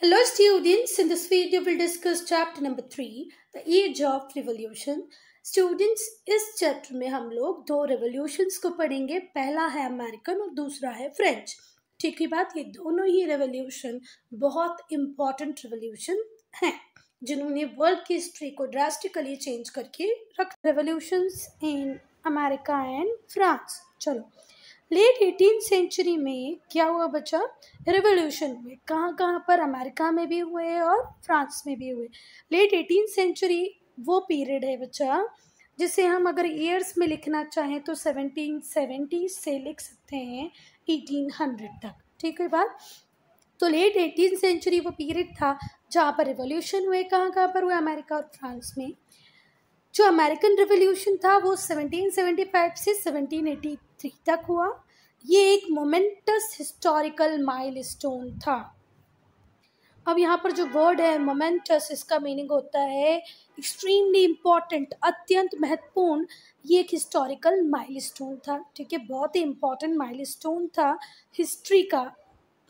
Hello students, in this video we'll discuss chapter number 3, the age of revolution. Students, इस chapter में हम लोग दो revolutions को पढ़ेंगे पहला है अमेरिकन और दूसरा है फ्रेंच ठीक ही बात ये दोनों ही रेवोल्यूशन बहुत इम्पॉर्टेंट रेवोल्यूशन हैं जिन्होंने वर्ल्ड की हिस्ट्री को ड्रास्टिकली चेंज करके रख revolutions in America and France चलो लेट एटीन सेंचुरी में क्या हुआ बच्चा रिवोल्यूशन हुए कहाँ कहाँ पर अमेरिका में भी हुए और फ्रांस में भी हुए लेट एटीन सेंचुरी वो पीरियड है बच्चा जिसे हम अगर ईयर्स में लिखना चाहें तो सेवनटीन सेवेंटी से लिख सकते हैं एटीन हंड्रेड तक ठीक है बात तो लेट एटीन सेंचुरी वो पीरियड था जहाँ पर रिवोल्यूशन हुए कहाँ कहाँ पर हुए अमेरिका और फ्रांस में जो अमेरिकन रिवोल्यूशन था वो सेवनटीन सेवेंटी फाइव से सेवनटीन एटी थ्री तक हुआ ये एक मोमेंटस हिस्टोरिकल माइलस्टोन था अब यहाँ पर जो वर्ड है मोमेंटस इसका मीनिंग होता है एक्सट्रीमली इम्पॉर्टेंट अत्यंत महत्वपूर्ण ये एक हिस्टोरिकल माइलस्टोन था ठीक है बहुत ही इम्पॉर्टेंट माइलस्टोन था हिस्ट्री का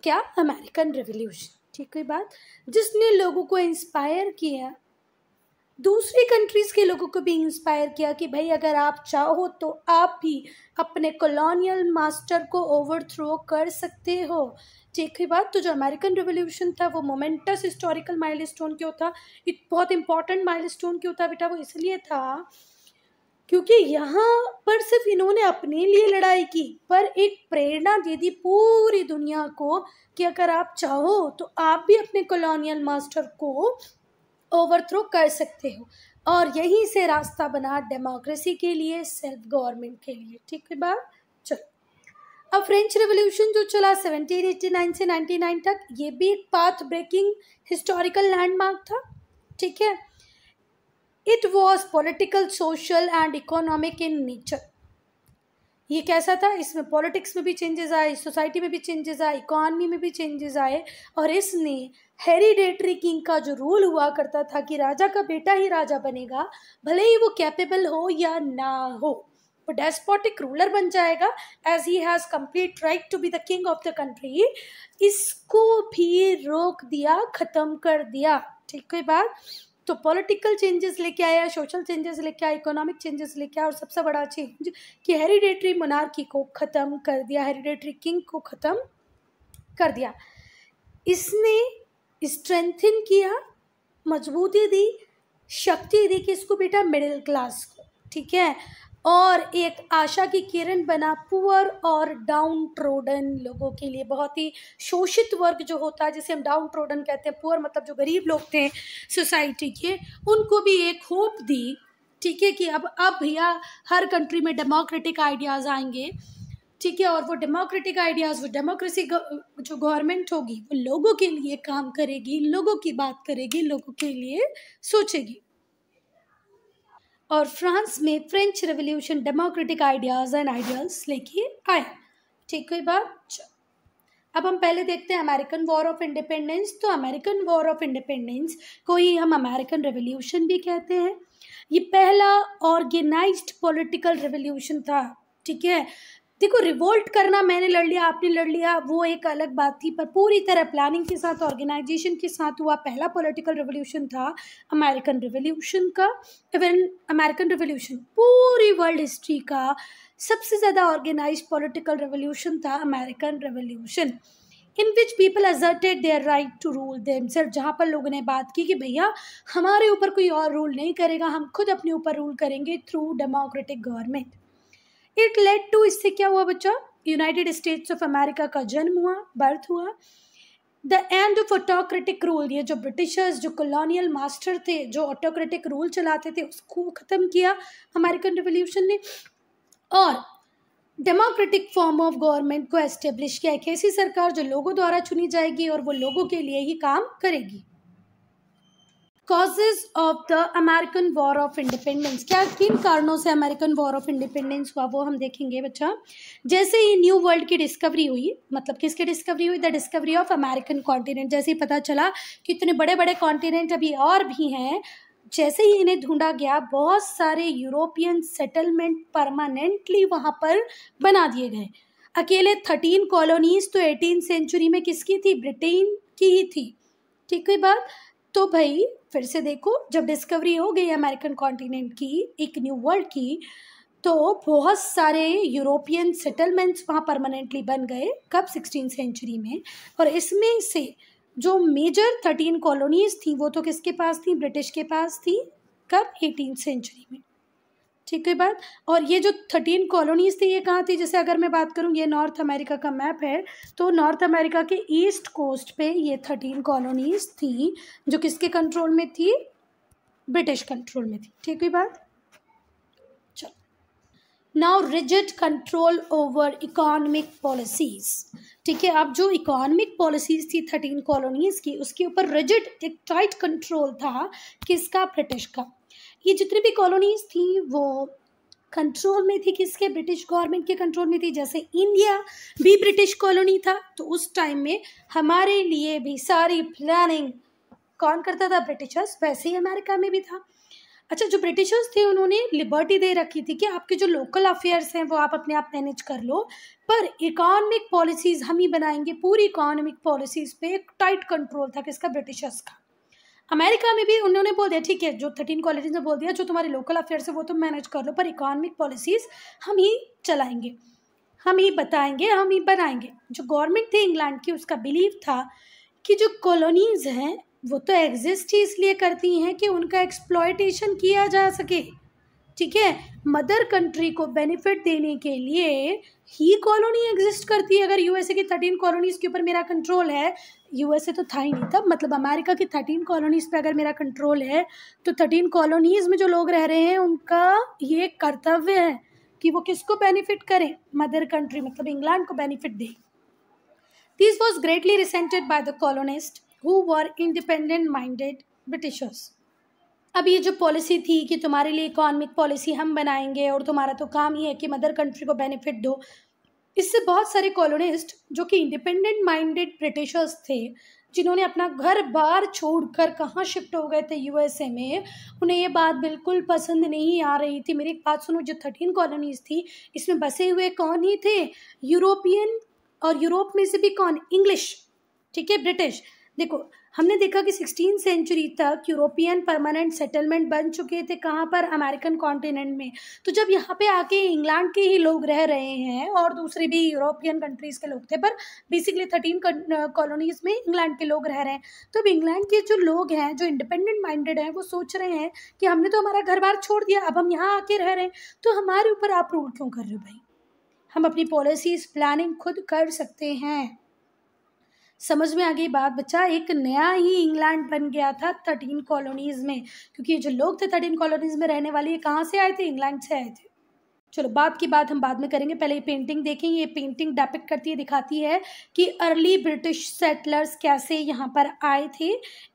क्या अमेरिकन रेवोल्यूशन ठीक है बात जिसने लोगों को इंस्पायर किया दूसरी कंट्रीज़ के लोगों को भी इंस्पायर किया कि भाई अगर आप चाहो तो आप भी अपने कॉलोनियल मास्टर को ओवर थ्रो कर सकते हो ठीक है बात तो जो अमेरिकन रिवोल्यूशन था वो मोमेंटस हिस्टोरिकल माइल स्टोन क्यों था इत बहुत इंपॉर्टेंट माइल स्टोन क्यों था बेटा वो इसलिए था क्योंकि यहाँ पर सिर्फ इन्होंने अपने लिए लड़ाई की पर एक प्रेरणा दे दी पूरी दुनिया को कि अगर आप चाहो तो आप भी अपने कॉलोनियल मास्टर को ओवरथ्रो कर सकते हो और यहीं से रास्ता बना डेमोक्रेसी के लिए सेल्फ गवर्नमेंट के लिए ठीक है बात चलो अब फ्रेंच रिवोल्यूशन जो चला 1789 से 99 तक ये भी एक पाथ ब्रेकिंग हिस्टोरिकल लैंडमार्क था ठीक है it was political social and economic in nature ये कैसा था इसमें पॉलिटिक्स में भी चेंजेस आए सोसाइटी में भी चेंजेस आए इकॉनमी में भी चेंजेस आए और इसने हेरिडेटरी किंग का जो रूल हुआ करता था कि राजा का बेटा ही राजा बनेगा भले ही वो कैपेबल हो या ना हो वो डेस्पोटिक रूलर बन जाएगा as he has complete right to be the king of the country इसको भी रोक दिया ख़त्म कर दिया ठीक है बात तो पॉलिटिकल चेंजेस लेके आया सोशल चेंजेस लेके आया इकोनॉमिक चेंजेस लेके आया और सबसे बड़ा चेंज कि हेरिडेटरी मनार्की को ख़त्म कर दिया हेरिडेटरी किंग को ख़त्म कर दिया इसने स्ट्रेंथन किया मजबूती दी शक्ति दी कि इसको बेटा मिडिल क्लास को ठीक है और एक आशा की किरण बना पुअर और डाउन ट्रोडन लोगों के लिए बहुत ही शोषित वर्ग जो होता है जिसे हम डाउन ट्रोडन कहते हैं पुअर मतलब जो गरीब लोग थे सोसाइटी के उनको भी एक होप दी ठीक है कि अब अब भैया हर कंट्री में डेमोक्रेटिक आइडियाज़ आएंगे ठीक है और वो डेमोक्रेटिक आइडियाज़ वो डेमोक्रेसी जो गवर्नमेंट होगी वो लोगों के लिए काम करेगी लोगों की बात करेगी लोगों के लिए सोचेगी और फ्रांस में French revolution democratic ideas and ideals लेके आए ठीक है बात अब हम पहले देखते हैं अमेरिकन वॉर ऑफ इंडिपेंडेंस तो अमेरिकन वॉर ऑफ इंडिपेंडेंस को ही हम अमेरिकन रेवोल्यूशन भी कहते हैं ये पहला ऑर्गेनाइज्ड पॉलिटिकल रेवोल्यूशन था ठीक है देखो रिवोल्ट करना मैंने लड़ लिया आपने लड़ लिया वो एक अलग बात थी पर पूरी तरह प्लानिंग के साथ ऑर्गेनाइजेशन के साथ हुआ पहला पॉलिटिकल रिवोल्यूशन था अमेरिकन रिवोल्यूशन का इवन अमेरिकन रिवोल्यूशन पूरी वर्ल्ड हिस्ट्री का सबसे ज़्यादा ऑर्गेनाइज पॉलिटिकल रिवोल्यूशन था American revolution in which people asserted their right to rule them सिर्फ जहाँ पर लोगों ने बात की कि भैया हमारे ऊपर कोई और रूल नहीं करेगा हम खुद अपने ऊपर रूल करेंगे through democratic government it led to इससे क्या हुआ बच्चा यूनाइटेड स्टेट्स ऑफ अमेरिका का जन्म हुआ बर्थ हुआ the end of autocratic rule ये जो ब्रिटिशर्स जो कॉलोनियल मास्टर थे जो ऑटोक्रेटिक रूल चलाते थे उसको ख़त्म किया अमेरिकन रिवोल्यूशन ने और डेमोक्रेटिक फॉर्म ऑफ गवर्नमेंट को एस्टेब्लिश किया एक ऐसी सरकार जो लोगों द्वारा चुनी जाएगी और वो लोगों के लिए ही काम करेगी causes of the American war of independence क्या किन कारणों से अमेरिकन वॉर ऑफ इंडिपेंडेंस हुआ वो हम देखेंगे बच्चा जैसे ही न्यू वर्ल्ड की डिस्कवरी हुई मतलब किसकी डिस्कवरी हुई the discovery of American continent जैसे ही पता चला कि इतने बड़े बड़े कॉन्टिनेंट अभी और भी हैं जैसे ही इन्हें ढूंढा गया बहुत सारे यूरोपियन सेटलमेंट परमानेंटली वहाँ पर बना दिए गए अकेले थर्टीन कॉलोनीज तो एटीन सेंचुरी में किसकी थी ब्रिटेन की ही थी ठीक है बात तो भाई फिर से देखो जब डिस्कवरी हो गई अमेरिकन कॉन्टिनेंट की एक न्यू वर्ल्ड की तो बहुत सारे यूरोपियन सेटलमेंट्स वहाँ परमानेंटली बन गए कब सिक्सटीन सेंचुरी में और इसमें से जो मेजर थर्टीन कॉलोनीज थी वो तो किसके पास थी ब्रिटिश के पास थी कब एटीन सेंचुरी में ठीक है बात और ये जो थर्टीन कॉलोनीज थी ये कहाँ थी जैसे अगर मैं बात करूँ ये नॉर्थ अमेरिका का मैप है तो नॉर्थ अमेरिका के ईस्ट कोस्ट पे ये थर्टीन कॉलोनीज थी जो किसके कंट्रोल में थी ब्रिटिश कंट्रोल में थी ठीक है बात now rigid control over economic policies ठीक है अब जो इकोनॉमिक पॉलिसीज़ थी थर्टीन कॉलोनीज़ की उसके ऊपर रिजिड एक टाइट कंट्रोल था किसका ब्रिटिश का ये जितनी भी कॉलोनीज थी वो कंट्रोल में थी किसके ब्रिटिश गवर्नमेंट के कंट्रोल में थी जैसे इंडिया भी ब्रिटिश कॉलोनी था तो उस टाइम में हमारे लिए भी सारी प्लानिंग कौन करता था ब्रिटिशर्स वैसे ही अमेरिका में भी था अच्छा जो ब्रिटिशर्स थे उन्होंने लिबर्टी दे रखी थी कि आपके जो लोकल अफेयर्स हैं वो आप अपने आप मैनेज कर लो पर इकॉनमिक पॉलिसीज़ हम ही बनाएंगे पूरी इकॉनमिक पॉलिसीज़ पे एक टाइट कंट्रोल था किसका ब्रिटिशर्स का अमेरिका में भी उन्होंने बोल दिया ठीक है जो थर्टीन क्वालिटीज ने बोल दिया जो तुम्हारे लोकल अफेयर्स है वो तुम मैनेज कर लो पर इकोनॉमिक पॉलिसीज़ हम ही चलाएंगे हम ही बताएंगे हम ही बनाएंगे जो गवर्नमेंट थी इंग्लैंड की उसका बिलीव था कि जो कॉलोनीज़ हैं वो तो एग्जिस्ट ही इसलिए करती हैं कि उनका एक्सप्लॉयटेशन किया जा सके ठीक है मदर कंट्री को बेनिफिट देने के लिए ही कॉलोनी एग्जिस्ट करती है अगर यूएसए की थर्टीन कॉलोनीज़ के ऊपर मेरा कंट्रोल है यूएसए तो था ही नहीं था मतलब अमेरिका की थर्टीन कॉलोनीज़ पे अगर मेरा कंट्रोल है तो थर्टीन कॉलोनीज़ में जो लोग रह रहे हैं उनका ये कर्तव्य है कि वो किसको बेनिफिट करें मदर कंट्री मतलब इंग्लैंड को बेनिफिट दें this was greatly resented by the colonist who were independent minded Britishers अब ये जो पॉलिसी थी कि तुम्हारे लिए इकोनॉमिक पॉलिसी हम बनाएंगे और तुम्हारा तो काम ही है कि मदर कंट्री को बेनिफिट दो इससे बहुत सारे कॉलोनिस्ट जो कि इंडिपेंडेंट माइंडेड ब्रिटिशर्स थे जिन्होंने अपना घर बार छोड़कर कहाँ शिफ्ट हो गए थे यूएसए में उन्हें ये बात बिल्कुल पसंद नहीं आ रही थी मेरी एक बात सुनो जो थर्टीन कॉलोनीज थी इसमें बसे हुए कौन ही थे यूरोपियन और यूरोप में से भी कौन इंग्लिश ठीक है ब्रिटिश देखो हमने देखा कि सिक्सटीन सेंचुरी तक यूरोपियन परमानेंट सेटलमेंट बन चुके थे कहाँ पर अमेरिकन कॉन्टिनेंट में तो जब यहाँ पे आके इंग्लैंड के ही लोग रह रहे हैं और दूसरे भी यूरोपियन कंट्रीज़ के लोग थे पर बेसिकली थर्टीन कॉलोनीज़ में इंग्लैंड के लोग रह रहे हैं तो अब इंग्लैंड के जो लोग हैं जो इंडिपेंडेंट माइंडेड हैं वो सोच रहे हैं कि हमने तो हमारा घर बार छोड़ दिया अब हम यहाँ आके रह रहे हैं तो हमारे ऊपर आप रूल क्यों कर रहे हो भाई हम अपनी पॉलिसीज़ प्लानिंग खुद कर सकते हैं समझ में आ गई बात बच्चा एक नया ही इंग्लैंड बन गया था थर्टीन कॉलोनीज़ में क्योंकि ये जो लोग थे थर्टीन कॉलोनीज़ में रहने वाले ये कहाँ से आए थे इंग्लैंड से आए थे चलो बाद की बात हम बाद में करेंगे पहले ये पेंटिंग देखें ये पेंटिंग डेपिक्ट करती है दिखाती है कि अर्ली ब्रिटिश सेटलर्स कैसे यहाँ पर आए थे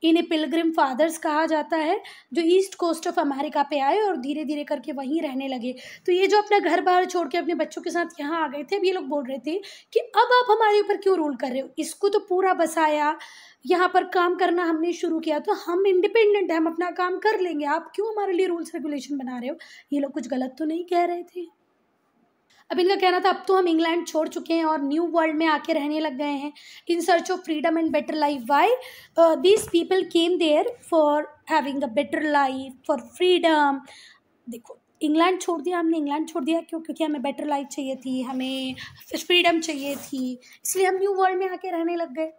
इन्हें पिलग्रिम फादर्स कहा जाता है जो ईस्ट कोस्ट ऑफ अमेरिका पे आए और धीरे धीरे करके वहीं रहने लगे तो ये जो अपना घर बाहर छोड़ के अपने बच्चों के साथ यहाँ आ गए थे अब ये लोग बोल रहे थे कि अब आप हमारे ऊपर क्यों रूल कर रहे हो इसको तो पूरा बसाया यहाँ पर काम करना हमने शुरू किया तो हम इंडिपेंडेंट हैं हम अपना काम कर लेंगे आप क्यों हमारे लिए रूल्स रेगुलेशन बना रहे हो ये लोग कुछ गलत तो नहीं कह रहे थे अब इनका कहना था अब तो हम इंग्लैंड छोड़ चुके हैं और न्यू वर्ल्ड में आके रहने लग गए हैं in search of freedom and better life why this people came there for having a better life for freedom देखो इंग्लैंड छोड़ दिया हमने इंग्लैंड छोड़ दिया क्यों क्योंकि हमें बेटर लाइफ चाहिए थी हमें फ्रीडम चाहिए थी इसलिए हम न्यू वर्ल्ड में आके रहने लग गए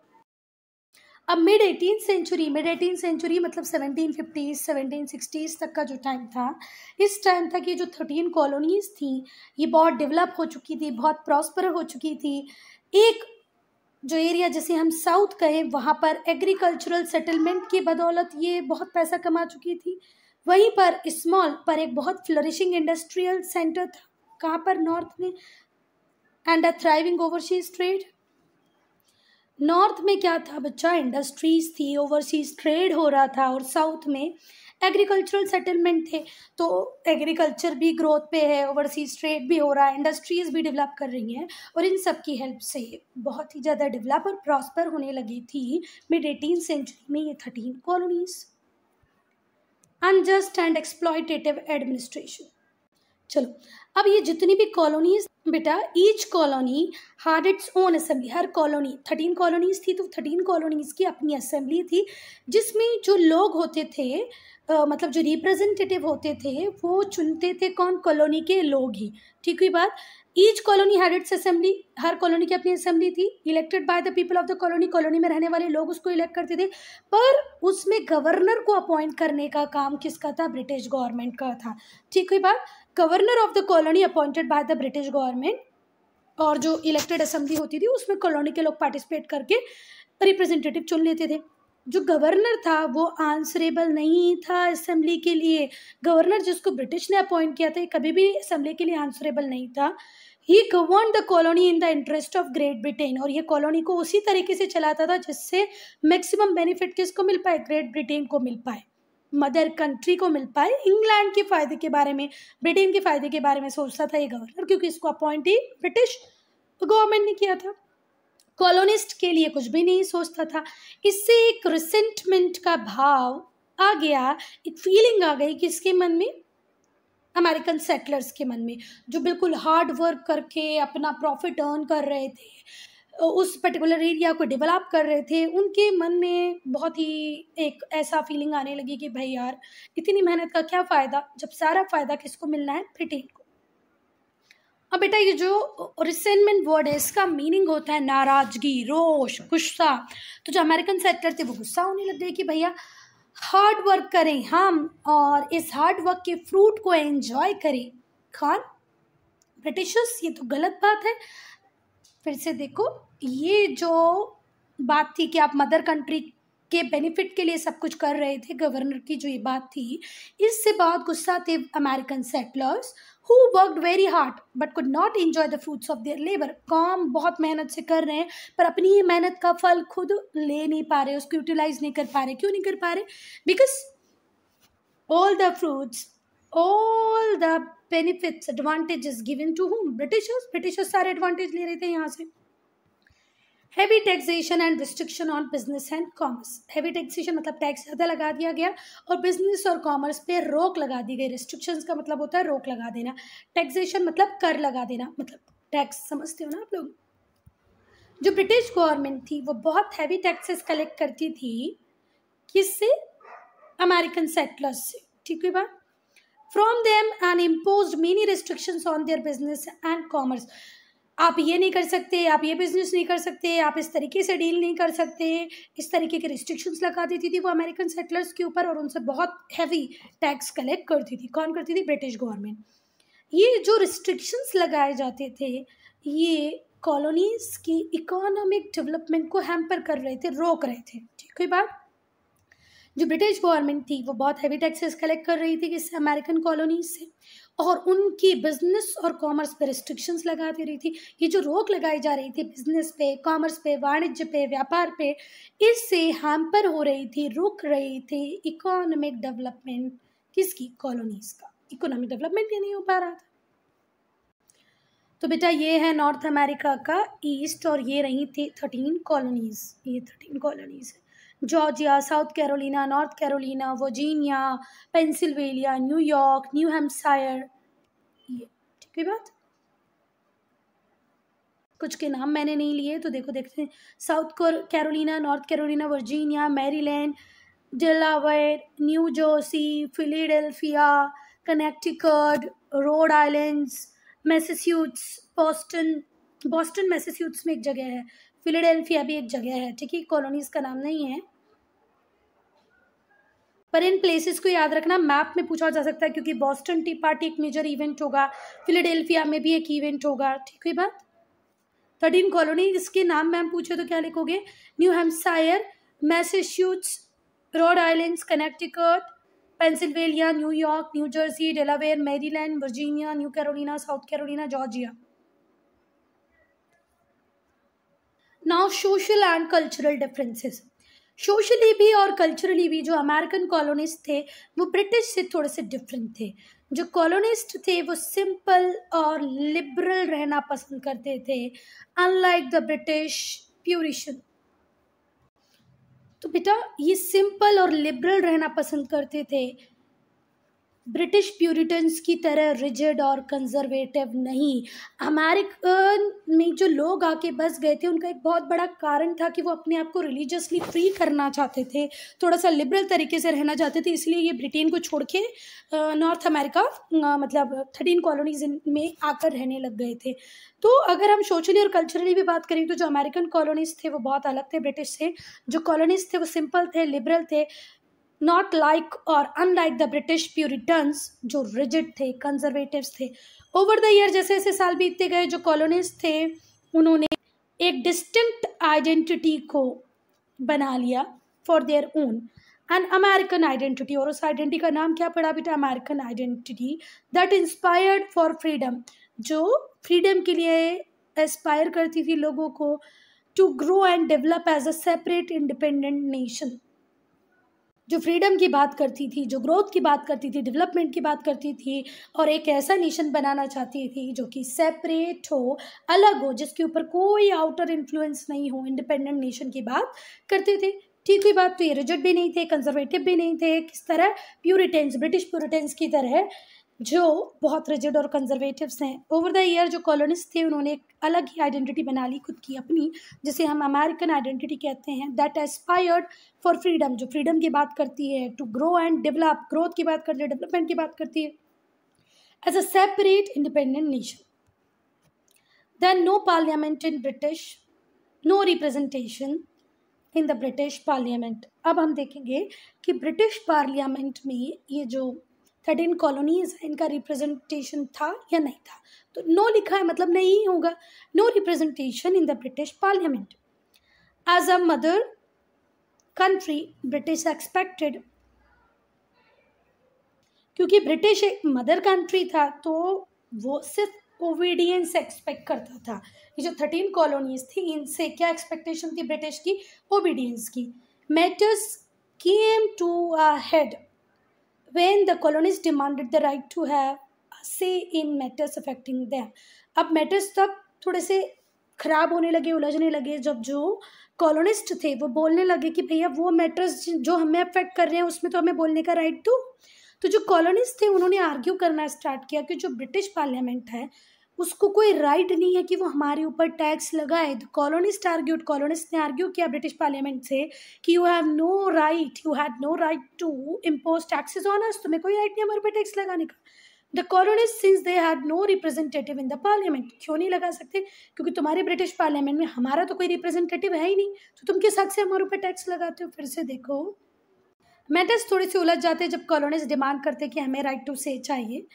अब mid eighteen century mid eighteen century मतलब सेवनटीन फिफ्टीज़ सेवनटीन सिक्सटीज़ तक का जो टाइम था इस टाइम तक ये जो थर्टीन कॉलोनीज़ थी ये बहुत डेवलप हो चुकी थी बहुत प्रॉस्पर हो चुकी थी एक जो एरिया जिसे हम साउथ कहें वहाँ पर एग्रीकल्चरल सेटलमेंट की बदौलत ये बहुत पैसा कमा चुकी थी वहीं पर स्मॉल पर एक बहुत फ्लरिशिंग इंडस्ट्रियल सेंटर था कहाँ पर नॉर्थ में and a thriving overseas trade north में क्या था बच्चा इंडस्ट्रीज थी ओवरसीज ट्रेड हो रहा था और साउथ में एग्रीकल्चरल सेटलमेंट थे तो एग्रीकल्चर भी ग्रोथ पे है ओवरसीज ट्रेड भी हो रहा है इंडस्ट्रीज़ भी डेवलप कर रही हैं और इन सब की हेल्प से बहुत ही ज़्यादा डेवलप और प्रॉस्पर होने लगी थी मिड एटीन सेंचुरी में ये thirteen colonies unjust and exploitative administration चलो अब ये जितनी भी कॉलोनीज बेटा each colony hard its own assembly हर कॉलोनी थर्टीन कॉलोनीज थी तो थर्टीन कॉलोनीज़ की अपनी असेंबली थी जिसमें जो लोग होते थे आ, मतलब जो रिप्रेजेंटेटिव होते थे वो चुनते थे कौन कॉलोनी के लोग ही ठीक हुई बात each colony had its assembly हर कॉलोनी की अपनी असेंबली थी elected by the people of the colony colony में रहने वाले लोग उसको इलेक्ट करते थे पर उसमें गवर्नर को अपॉइंट करने का काम किसका था ब्रिटिश गवर्नमेंट का था ठीक हुई बात governor of the colony appointed by the British government और जो इलेक्टेड असेंबली होती थी उसमें कॉलोनी के लोग पार्टिसिपेट करके रिप्रेजेंटेटिव चुन लेते थे जो गवर्नर था वो आंसरेबल नहीं था असम्बली के लिए गवर्नर जिसको ब्रिटिश ने अपॉइंट किया था कभी भी असम्बली के लिए आंसरेबल नहीं था he govern the colony in the interest of Great Britain और ये कॉलोनी को उसी तरीके से चलाता था जिससे मैक्सिमम बेनिफिट किसको मिल पाए ग्रेट ब्रिटेन को मिल पाए मदर कंट्री को मिल पाए इंग्लैंड के फ़ायदे के बारे में ब्रिटेन के फ़ायदे के बारे में सोचता था ये गवर्नर क्योंकि इसको अपॉइंट ही ब्रिटिश गवर्नमेंट ने किया था कॉलोनिस्ट के लिए कुछ भी नहीं सोचता था इससे एक रिसेंटमेंट का भाव आ गया एक फीलिंग आ गई किसके मन में अमेरिकन सेटलर्स के मन में जो बिल्कुल हार्ड वर्क करके अपना प्रॉफिट अर्न कर रहे थे उस पर्टिकुलर एरिया को डेवलप कर रहे थे उनके मन में बहुत ही एक ऐसा फीलिंग आने लगी कि भाई यार इतनी मेहनत का क्या फ़ायदा जब सारा फ़ायदा किसको मिलना है ब्रिटेन को अब बेटा ये जो रिसेनमेंट वर्ड है इसका मीनिंग होता है नाराजगी रोश गुस्सा तो जो अमेरिकन सेटलर थे वो गुस्सा होने लग हैं कि भैया हार्ड वर्क करें हम और इस हार्ड वर्क के फ्रूट को एंजॉय करें कौन ब्रिटिशर्स ये तो गलत बात है फिर से देखो ये जो बात थी कि आप मदर कंट्री के बेनिफिट के लिए सब कुछ कर रहे थे गवर्नर की जो ये बात थी इससे बहुत गुस्सा थे American settlers who worked very hard but could not enjoy the fruits of their labour काम बहुत मेहनत से कर रहे हैं पर अपनी ही मेहनत का फल खुद ले नहीं पा रहे उसको यूटिलाइज नहीं कर पा रहे क्यों नहीं कर पा रहे because all the fruits all the benefits advantages given to whom Britishers Britishers सारे एडवांटेज ले रहे थे यहाँ से heavy taxation and restriction on business and commerce heavy taxation मतलब टैक्स ज़्यादा लगा दिया गया और बिजनेस और कॉमर्स पे रोक लगा दी गई रिस्ट्रिक्शंस का मतलब होता है रोक लगा देना टैक्सेशन मतलब कर लगा देना मतलब टैक्स समझते हो ना आप लोग जो ब्रिटिश गवर्नमेंट थी वो बहुत हैवी टैक्सेस कलेक्ट करती थी किससे अमेरिकन सेटलर्स से ठीक है बात from them and impose many restrictions on their business and commerce आप ये नहीं कर सकते आप ये बिज़नेस नहीं कर सकते आप इस तरीके से डील नहीं कर सकते इस तरीके के रिस्ट्रिक्शंस लगा देती थी वो अमेरिकन सेटलर्स के ऊपर और उनसे बहुत हैवी टैक्स कलेक्ट करती थी कौन करती थी ब्रिटिश गवर्नमेंट ये जो रिस्ट्रिक्शंस लगाए जाते थे ये कॉलोनीज़ की इकोनॉमिक डेवलपमेंट को हैम्पर कर रहे थे रोक रहे थे ठीक कोई बात जो ब्रिटिश गवर्नमेंट थी वो बहुत हैवी टैक्सेस कलेक्ट कर रही थी किस अमेरिकन कॉलोनीज से और उनकी बिजनेस और कॉमर्स पे रिस्ट्रिक्शंस लगा रही थी ये जो रोक लगाई जा रही थी बिजनेस पे कॉमर्स पे वाणिज्य पे व्यापार पे इससे हैम्पर हो रही थी रुक रही थी इकोनॉमिक डेवलपमेंट किसकी कॉलोनीज का इकोनॉमिक डेवलपमेंट ये नहीं हो पा रहा था तो बेटा ये है नॉर्थ अमेरिका का ईस्ट और ये रही थी थर्टीन कॉलोनीज ये थर्टीन कॉलोनीज है Georgia South Carolina North Carolina Virginia Pennsylvania New York New Hampshire ये ठीक है बात कुछ के नाम मैंने नहीं लिए तो देखो देखते हैं South Carolina North Carolina Virginia Maryland Delaware New Jersey Philadelphia Connecticut Rhode Islands Massachusetts Boston Boston Massachusetts में एक जगह है फिलाडेल्फिया भी एक जगह है ठीक है कॉलोनीज़ का नाम नहीं है पर इन प्लेसेस को याद रखना मैप में पूछा जा सकता है क्योंकि बॉस्टन टी पार्टी एक मेजर इवेंट होगा फिलाडेल्फिया में भी एक इवेंट होगा ठीक है बात थर्टीन कॉलोनी इसके नाम मैम पूछे तो क्या लिखोगे New Hampshire Massachusetts Rhode Islands Connecticut Pennsylvania New York New Jersey Delaware Maryland Virginia New Carolina South Carolina Georgia now social and cultural differences socially भी और कल्चरली भी जो अमेरिकन कॉलोनिस्ट थे वो ब्रिटिश से थोड़े से डिफरेंट थे जो कॉलोनिस्ट थे वो सिंपल और लिबरल रहना पसंद करते थे अनलाइक द ब्रिटिश प्यूरिशन तो बेटा ये सिंपल और लिबरल रहना पसंद करते थे ब्रिटिश प्यूरिटन्स की तरह रिजिड और कंजर्वेटिव नहीं अमेरिकन में जो लोग आके बस गए थे उनका एक बहुत बड़ा कारण था कि वो अपने आप को रिलीजियसली फ्री करना चाहते थे थोड़ा सा लिबरल तरीके से रहना चाहते थे इसलिए ये ब्रिटेन को छोड़ के नॉर्थ अमेरिका मतलब थर्टीन कॉलोनीज में आकर रहने लग गए थे तो अगर हम सोशली और कल्चरली भी बात करें तो जो अमेरिकन कॉलोनीज थे वो बहुत अलग थे ब्रिटिश से जो कॉलोनीज थे वो सिंपल थे लिबरल थे नॉट लाइक और अनलाइक द ब्रिटिश प्यूरिटन्स जो रिजिड थे कंजर्वेटिव थे ओवर द ईयर जैसे ऐसे साल बीतते गए जो कॉलोनिस्ट थे उन्होंने एक डिस्टिंक्ट आइडेंटिटी को बना लिया for their own an American identity और उस आइडेंटिटी का नाम क्या पड़ा बेटा American identity that inspired for freedom जो फ्रीडम के लिए एस्पायर करती थी लोगों को to grow and develop as a separate independent nation जो फ्रीडम की बात करती थी जो ग्रोथ की बात करती थी डेवलपमेंट की बात करती थी और एक ऐसा नेशन बनाना चाहती थी जो कि सेपरेट हो अलग हो जिसके ऊपर कोई आउटर इन्फ्लुएंस नहीं हो इंडिपेंडेंट नेशन की बात करते थे ठीक हुई बात तो ये रिजट भी नहीं थे कंजर्वेटिव भी नहीं थे किस तरह प्यूरिटेंस ब्रिटिश प्यूरिटेंस की तरह जो बहुत रिजिड और कंजर्वेटिव्स हैं ओवर द ईयर जो कॉलोनिस्ट थे उन्होंने एक अलग ही आइडेंटिटी बना ली खुद की अपनी जिसे हम अमेरिकन आइडेंटिटी कहते हैं दैट एस्पायर्ड फॉर फ्रीडम जो फ्रीडम की बात करती है to grow and develop growth की बात करती है डेवलपमेंट की बात करती है as a separate independent nation then no parliament in British no representation in the British parliament अब हम देखेंगे कि ब्रिटिश पार्लियामेंट में ये जो थर्टीन कॉलोनीज इनका रिप्रेजेंटेशन था या नहीं था तो नो लिखा है मतलब नहीं होगा no representation in the British parliament as a mother country British expected क्योंकि ब्रिटिश एक मदर कंट्री था तो वो सिर्फ ओबीडियंस एक्सपेक्ट करता था ये जो थर्टीन कॉलोनीज थी इनसे क्या एक्सपेक्टेशन थी ब्रिटिश की ओबीडियंस की matters came to a head when the colonists demanded the right to have a say in matters affecting them अब matters tab थोड़े से खराब होने लगे उलझने लगे जब जो कॉलोनिस्ट थे वो बोलने लगे कि भैया वो मैटर्स जो हमें अफेक्ट कर रहे हैं उसमें तो हमें बोलने का राइट दो तो जो कॉलोनिस्ट थे उन्होंने आर्ग्यू करना स्टार्ट किया कि जो ब्रिटिश पार्लियामेंट है उसको कोई राइट नहीं है कि वो हमारे ऊपर टैक्स लगाए द कॉलोनिस्ट आर्ग्यूड कॉलोनिस्ट ने आर्ग्यू किया ब्रिटिश पार्लियामेंट से कि you have no right you had no right to impose taxes on us तुम्हें कोई राइट नहीं हमारे ऊपर टैक्स लगाने का the colonist since they had no representative in the parliament क्यों नहीं लगा सकते क्योंकि तुम्हारे ब्रिटिश पार्लियामेंट में हमारा तो कोई रिप्रेजेंटेटिव है ही नहीं तो तुम किस हक से हमारे ऊपर टैक्स लगाते हो फिर से देखो मैटर्स थोड़ी सी उलझ जाते हैं जब कॉलोनिस्ट डिमांड करते हैं कि हमें राइट टू से चाहिए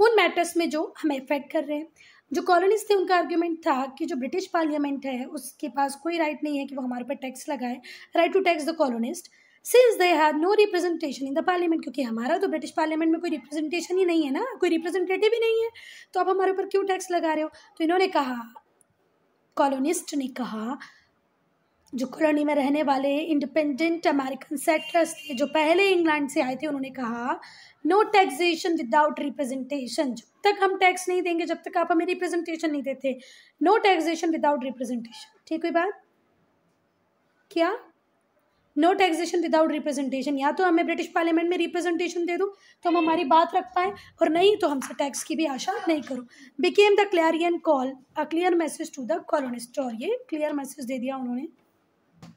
उन मैटर्स में जो हमें इफेक्ट कर रहे हैं जो कॉलोनीज थे उनका आर्ग्यूमेंट था कि जो ब्रिटिश पार्लियामेंट है उसके पास कोई राइट नहीं है कि वो हमारे पर टैक्स लगाए right to tax the colonist since they have no representation in the parliament क्योंकि हमारा तो ब्रिटिश पार्लियामेंट में कोई रिप्रेजेंटेशन ही नहीं है ना कोई रिप्रेजेंटेटिव ही नहीं है तो आप हमारे ऊपर क्यों टैक्स लगा रहे हो तो इन्होंने कहा कॉलोनिस्ट ने कहा जो कॉलोनी में रहने वाले इंडिपेंडेंट अमेरिकन सेटलर्स थे जो पहले इंग्लैंड से आए थे उन्होंने कहा नो टैक्सेशन विदाउट रिप्रेजेंटेशन जब तक हम टैक्स नहीं देंगे जब तक आप हमें रिप्रेजेंटेशन नहीं देते नो टैक्सेशन विदाउट रिप्रेजेंटेशन ठीक हुई बात क्या नो टैक्सेशन विदाउट रिप्रेजेंटेशन या तो हमें ब्रिटिश पार्लियामेंट में रिप्रेजेंटेशन दे दो तो हम हमारी बात रख पाए और नहीं तो हमसे टैक्स की भी आशा नहीं करो became the clarion call a clear message to the colonist और ये क्लियर मैसेज दे दिया उन्होंने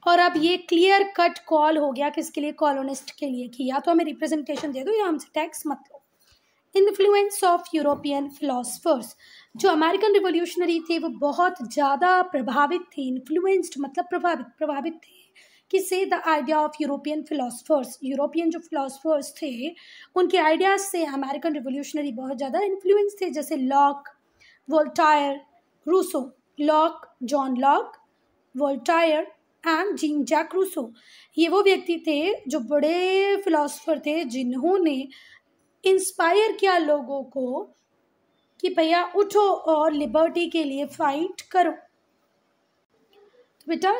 और अब ये क्लियर कट कॉल हो गया किसके लिए कॉलोनिस्ट के लिए कि या तो हमें रिप्रेजेंटेशन दे दो या हमसे टैक्स मत लो इन्फ्लुएंस ऑफ यूरोपियन फिलोसफर्स जो अमेरिकन रिवोल्यूशनरी थे वो बहुत ज़्यादा प्रभावित थे इन्फ्लुएंस्ड मतलब प्रभावित प्रभावित थे से the idea of European philosophers European जो फिलोसफर्स थे उनके आइडियाज़ से अमेरिकन रिवोल्यूशनरी बहुत ज़्यादा इन्फ्लुएंस थे जैसे Locke Voltaire Rousseau Locke John Locke Voltaire and Jean Jacques Rousseau ये वो व्यक्ति थे जो बड़े फिलोसोफर थे जिन्होंने इंस्पायर किया लोगों को कि भैया उठो और लिबर्टी के लिए फाइट करो तो बेटा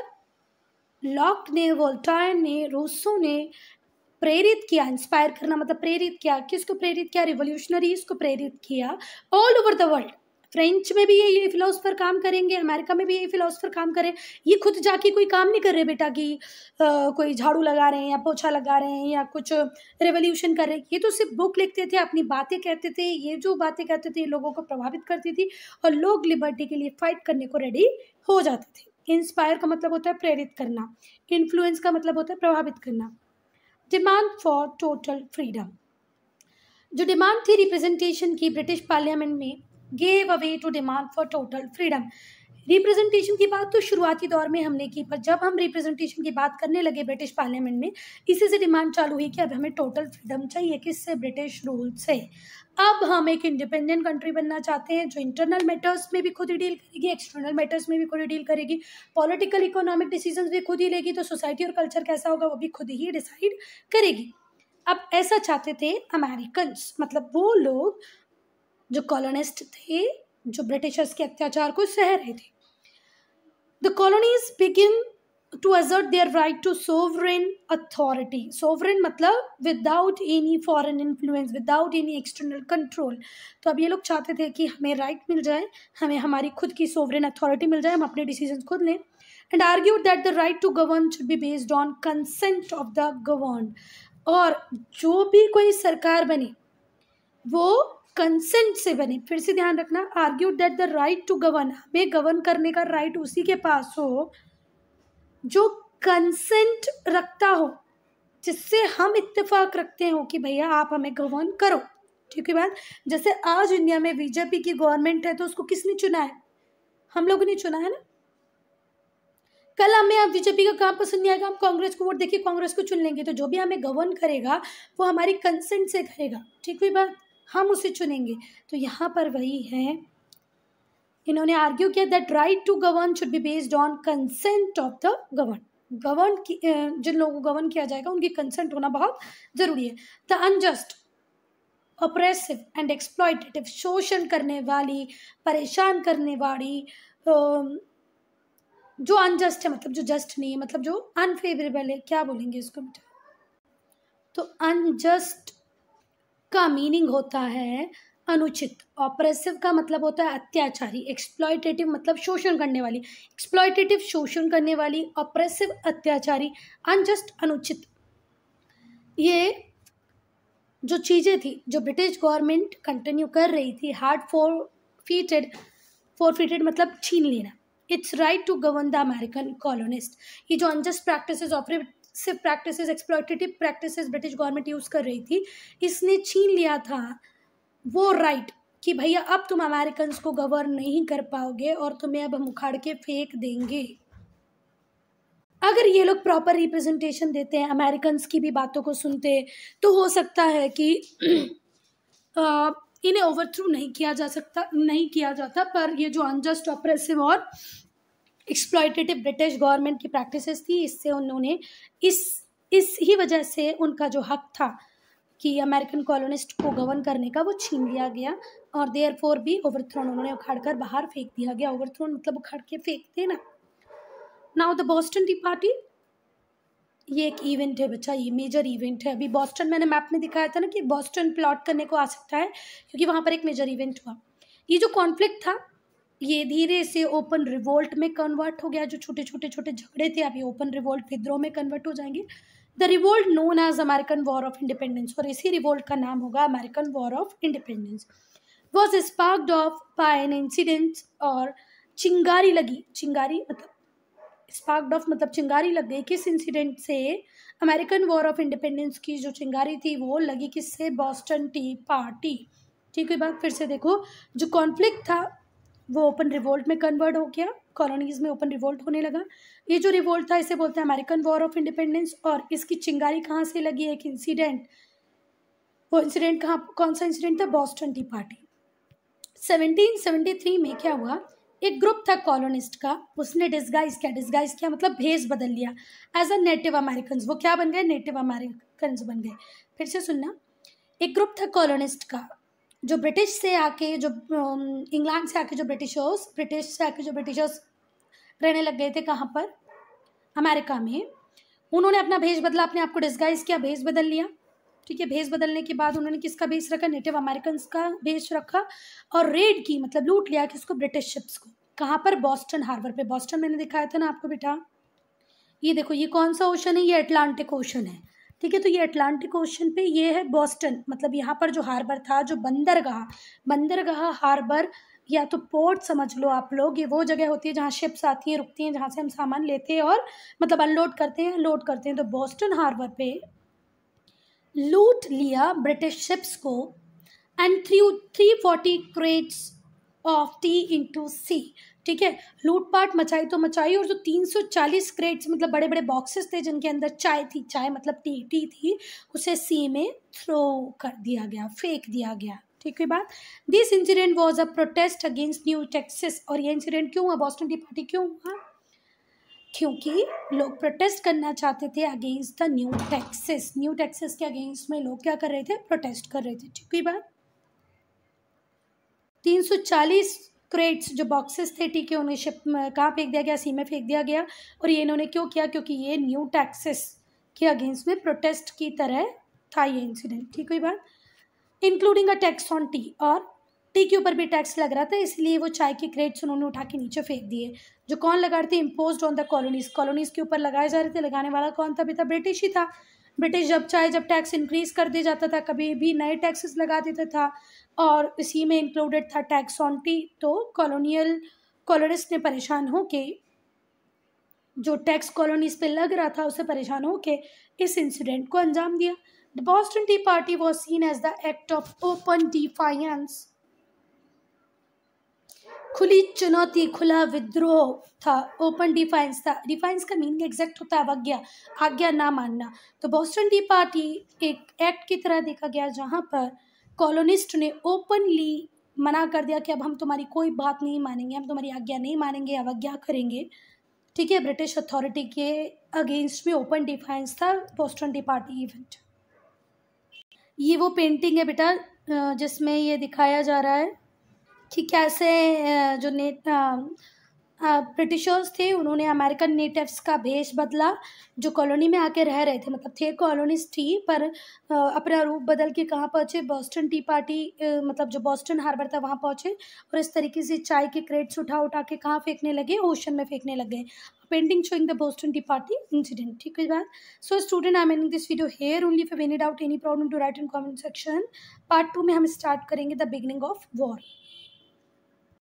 लॉक ने वोल्टाइन ने रूसो ने प्रेरित किया इंस्पायर करना मतलब प्रेरित किया किसको प्रेरित किया रिवोल्यूशनरीज को प्रेरित किया all over the world French में भी ये ये फिलोसफर काम करेंगे अमेरिका में भी ये फिलोसफर काम करें ये खुद जाके कोई काम नहीं कर रहे बेटा कि कोई झाड़ू लगा रहे हैं या पोछा लगा रहे हैं या कुछ रेवोल्यूशन कर रहे हैं ये तो सिर्फ बुक लिखते थे अपनी बातें कहते थे ये जो बातें कहते थे लोगों को प्रभावित करती थी और लोग लिबर्टी के लिए फाइट करने को रेडी हो जाते थे इंस्पायर का मतलब होता है प्रेरित करना इन्फ्लुएंस का मतलब होता है प्रभावित करना डिमांड फॉर टोटल फ्रीडम जो डिमांड थी रिप्रेजेंटेशन की ब्रिटिश पार्लियामेंट में gave away to demand for total freedom representation की बात तो शुरुआती दौर में हमने की पर जब हम रिप्रेजेंटेशन की बात करने लगे ब्रिटिश पार्लियामेंट में इसी से डिमांड चालू हुई कि अब हमें टोटल फ्रीडम चाहिए किससे ब्रिटिश रूल से अब हम एक इंडिपेंडेंट कंट्री बनना चाहते हैं जो इंटरनल मैटर्स में भी खुद ही डील करेगी एक्सटर्नल मैटर्स में भी खुद ही डील करेगी पॉलिटिकल इकोनॉमिक डिसीजन भी खुद ही लेगी तो सोसाइटी और कल्चर कैसा होगा वो भी खुद ही डिसाइड करेगी अब ऐसा चाहते थे अमेरिकन मतलब वो लोग जो कॉलोनिस्ट थे जो ब्रिटिशर्स के अत्याचार को सह रहे थे the colonies begin to assert their right to sovereign authority sovereign मतलब without any foreign influence without any external control तो अब ये लोग चाहते थे कि हमें राइट right मिल जाए हमें हमारी खुद की सोवरेन अथॉरिटी मिल जाए हम अपने डिसीजन खुद लें and argue that the right to govern should be based on consent of the govern और जो भी कोई सरकार बने वो कंसेंट से बने फिर से ध्यान रखना argue that the right to govern हमें गवर्न करने का राइट उसी के पास हो जो कंसेंट रखता हो जिससे हम इत्तेफाक रखते हो कि भैया आप हमें गवर्न करो ठीक है बात जैसे आज इंडिया में बीजेपी की गवर्नमेंट है तो उसको किसने चुना है हम लोगों ने चुना है ना कल हमें आप बीजेपी का काम पसंद नहीं आएगा हम कांग्रेस को वोट देखिए कांग्रेस को चुन लेंगे तो जो भी हमें गवर्न करेगा वो हमारी कंसेंट से करेगा ठीक हुई बात हम उसे चुनेंगे तो यहाँ पर वही है इन्होंने आर्ग्यू किया that right to govern should be based on consent of the govern govern जिन लोगों को गवर्न किया जाएगा उनकी कंसेंट होना बहुत ज़रूरी है the unjust oppressive and exploitative शोषण करने वाली परेशान करने वाली जो अनजस्ट है मतलब जो जस्ट नहीं है मतलब जो अनफेवरेबल है क्या बोलेंगे इसको बेटा तो अनजस्ट का मीनिंग होता है अनुचित ऑपरेसिव का मतलब होता है अत्याचारी एक्सप्लॉयटेटिव मतलब शोषण करने वाली एक्सप्लॉयटेटिव शोषण करने वाली ऑपरेसिव अत्याचारी अनजस्ट अनुचित ये जो चीज़ें थी जो ब्रिटिश गवर्नमेंट कंटिन्यू कर रही थी had forfeited forfeited मतलब छीन लेना its right to govern the American colonist ये जो अनजस्ट प्रैक्टिस ऑपरेट सिर्फ practice exploitative practice British government use कर रही थी इसने छीन लिया था वो राइट कि भैया अब तुम अमेरिकन को गवर्न नहीं कर पाओगे और तुम्हें अब हम उखाड़ के फेंक देंगे अगर ये लोग प्रॉपर रिप्रेजेंटेशन देते हैं अमेरिकन की भी बातों को सुनते तो हो सकता है कि आ, इन्हें ओवरथ्रू नहीं किया जा सकता नहीं किया जाता पर ये जो अनजस्ट ऑपरेसिव और एक्सप्लॉयटेटिव ब्रिटिश गवर्नमेंट की प्रैक्टिसेस थी इससे उन्होंने इस इस ही वजह से उनका जो हक था कि अमेरिकन कॉलोनिस्ट को गवर्न करने का वो छीन लिया गया और देयर फोर भी ओवरथ्रोन उन्होंने उखाड़ कर बाहर फेंक दिया गया ओवरथ्रोन मतलब उखाड़ के फेंक देना now the Boston Tea Party ये एक इवेंट है बच्चा ये मेजर इवेंट है अभी बॉस्टन मैंने मैप में दिखाया था ना कि बॉस्टन प्लॉट करने को आ सकता है क्योंकि वहाँ पर एक मेजर इवेंट हुआ ये जो कॉन्फ्लिक्ट था ये धीरे से ओपन रिवोल्ट में कन्वर्ट हो गया जो छोटे छोटे छोटे झगड़े थे अभी ओपन रिवोल्ट विद्रोह में कन्वर्ट हो जाएंगे the revolt known as American war of Independence और इसी रिवोल्ट का नाम होगा American war of Independence was spark off by an incident और चिंगारी लगी चिंगारी मतलब स्पार्क ऑफ मतलब चिंगारी लग गई किस इंसिडेंट से अमेरिकन वॉर ऑफ इंडिपेंडेंस की जो चिंगारी थी वो लगी किससे बॉस्टन टी पार्टी ठीक है बात फिर से देखो जो कॉन्फ्लिक्ट था वो ओपन रिवोल्ट में कन्वर्ट हो गया कॉलोनीज में ओपन रिवोल्ट होने लगा ये जो रिवोल्ट था इसे बोलते हैं अमेरिकन वॉर ऑफ इंडिपेंडेंस और इसकी चिंगारी कहाँ से लगी एक इंसिडेंट वो इंसिडेंट कहाँ कौन सा इंसिडेंट था बॉस्टन टी पार्टी 1773 में क्या हुआ एक ग्रुप था कॉलोनिस्ट का उसने डिस्गाइज किया डिस्गाइज किया मतलब भेस बदल लिया एज अ नेटिव अमेरिकन वो क्या बन गए नेटिव अमेरिकन बन गए फिर से सुनना एक ग्रुप था कॉलोनिस्ट का जो ब्रिटिश से आके जो इंग्लैंड से आके जो ब्रिटिशर्स ब्रिटिश से आके जो ब्रिटिशर्स रहने लग गए थे कहाँ पर अमेरिका में उन्होंने अपना भेज बदला अपने आप को डिस्गाइज किया भेज बदल लिया ठीक है भेज बदलने के बाद उन्होंने किसका भेज रखा नेटिव अमेरिकन का भेज रखा और रेड की मतलब लूट लिया किसको ब्रिटिश शिप्स को कहाँ पर बॉस्टन हार्बर पे बॉस्टन मैंने दिखाया था ना आपको बेटा ये देखो ये कौन सा ओशन है ये अटलांटिक ओशन है ठीक है तो ये अटलांटिक ओशन पे ये है बॉस्टन मतलब यहाँ पर जो हार्बर था जो बंदरगाह बंदरगाह हार्बर या तो पोर्ट समझ लो आप लोग ये वो जगह होती है जहाँ शिप्स आती हैं रुकती हैं जहाँ से हम सामान लेते हैं और मतलब अनलोड करते हैं लोड करते हैं तो बॉस्टन हार्बर पे लूट लिया ब्रिटिश शिप्स को and three three forty crates of tea into sea ठीक है लूटपाट मचाई तो मचाई और जो 340 क्रेट्स मतलब बड़े बड़े बॉक्सेस थे जिनके अंदर चाय थी चाय मतलब टी टी थी उसे सी में थ्रो कर दिया गया फेंक दिया गया ठीक है बात this incident was a protest against new taxes और ये इंसिडेंट क्यों हुआ बॉस्टन टी पार्टी क्यों हुआ क्योंकि लोग प्रोटेस्ट करना चाहते थे against the new taxes new taxes के अगेंस्ट में लोग क्या कर रहे थे प्रोटेस्ट कर रहे थे ठीक है बात 340 क्रेट्स जो बॉक्सेस थे ठीक है उन्हें शिप कहाँ फेंक दिया गया सी में फेंक दिया गया और ये इन्होंने क्यों किया क्योंकि ये न्यू टैक्सेस के अगेंस्ट में प्रोटेस्ट की तरह था ये इंसिडेंट ठीक हुई बात including a tax on tea और टी के ऊपर भी टैक्स लग रहा था इसलिए वो चाय के क्रेट्स उन्होंने उठा के नीचे फेंक दिए जो कौन लगा रहे थे impose on the colonies colonies के ऊपर लगाए जा रहे थे लगाने वाला कौन था अभी था ब्रिटिश ही था ब्रिटिश जब चाहे जब टैक्स इंक्रीज कर दिया जाता था कभी भी नए टैक्सेस लगा देता था और इसी में इंक्लूडेड था टैक्स ऑन टी तो कॉलोनियल कॉलोनिस्ट ने परेशान हो के जो टैक्स कॉलोनीज पे लग रहा था उसे परेशान होके इस इंसिडेंट को अंजाम दिया the Boston Tea Party was seen as the act of open defiance खुली चुनौती खुला विद्रोह था ओपन डिफाइंस था डिफाइंस का मीनिंग एग्जैक्ट होता है अवज्ञा आज्ञा ना मानना तो बॉस्टन टी पार्टी एक एक्ट की तरह देखा गया जहाँ पर कॉलोनिस्ट ने ओपनली मना कर दिया कि अब हम तुम्हारी कोई बात नहीं मानेंगे हम तुम्हारी आज्ञा नहीं मानेंगे अवज्ञा करेंगे ठीक है ब्रिटिश अथॉरिटी के अगेंस्ट में ओपन डिफेंस था पोस्टन टी पार्टी इवेंट ये वो पेंटिंग है बेटा जिसमें ये दिखाया जा रहा है कि कैसे जो नेता ब्रिटिशर्स थे उन्होंने अमेरिकन नेटिव्स का भेष बदला जो कॉलोनी में आके रह रहे थे मतलब थे कॉलोनीज थी पर अपना रूप बदल के कहाँ पहुँचे बॉस्टन टी पार्टी मतलब जो बॉस्टन हार्बर था वहाँ पहुँचे और इस तरीके से चाय के क्रेट्स उठा उठा के कहाँ फेंकने लगे ओशन में फेंकने लग गए painting showing the Boston Tea Party incident. ठीक है बात so student I am this video here only for any doubt any problem to write in comment section part two में हम स्टार्ट करेंगे द बिगनिंग ऑफ वॉर